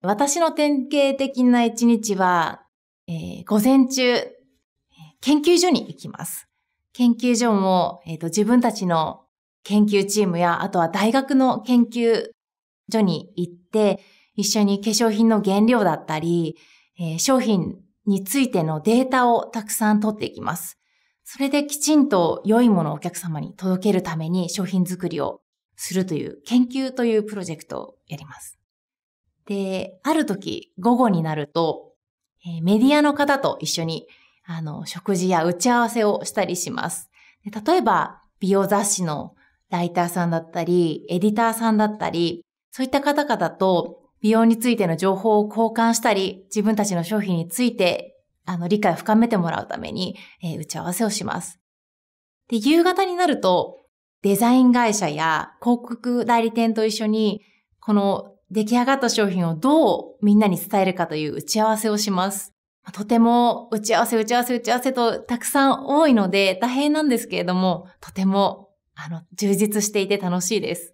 私の典型的な一日は、えー、午前中、研究所に行きます。研究所も、えーと自分たちの研究チームや、あとは大学の研究所に行って、一緒に化粧品の原料だったり、えー、商品についてのデータをたくさん取っていきます。それできちんと良いものをお客様に届けるために商品作りをするという研究というプロジェクトをやります。で、ある時、午後になると、えー、メディアの方と一緒に、あの、食事や打ち合わせをしたりします。で例えば、美容雑誌のライターさんだったり、エディターさんだったり、そういった方々と美容についての情報を交換したり、自分たちの商品について、あの、理解を深めてもらうために、えー、打ち合わせをします。で、夕方になると、デザイン会社や広告代理店と一緒に、この出来上がった商品をどうみんなに伝えるかという打ち合わせをします。とても打ち合わせ、打ち合わせ、打ち合わせとたくさん多いので大変なんですけれども、とてもあの充実していて楽しいです。